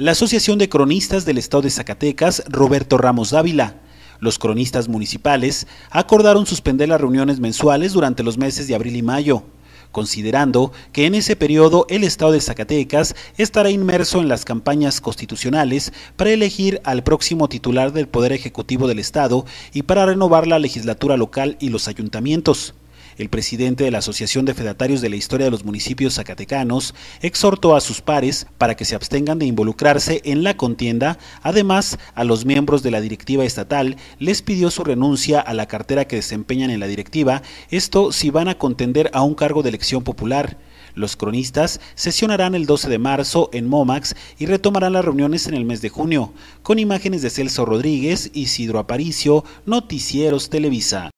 la Asociación de Cronistas del Estado de Zacatecas, Roberto Ramos Dávila. Los cronistas municipales acordaron suspender las reuniones mensuales durante los meses de abril y mayo, considerando que en ese periodo el Estado de Zacatecas estará inmerso en las campañas constitucionales para elegir al próximo titular del Poder Ejecutivo del Estado y para renovar la legislatura local y los ayuntamientos. El presidente de la Asociación de Fedatarios de la Historia de los Municipios Zacatecanos exhortó a sus pares para que se abstengan de involucrarse en la contienda. Además, a los miembros de la directiva estatal les pidió su renuncia a la cartera que desempeñan en la directiva, esto si van a contender a un cargo de elección popular. Los cronistas sesionarán el 12 de marzo en Momax y retomarán las reuniones en el mes de junio, con imágenes de Celso Rodríguez, Isidro Aparicio, Noticieros Televisa.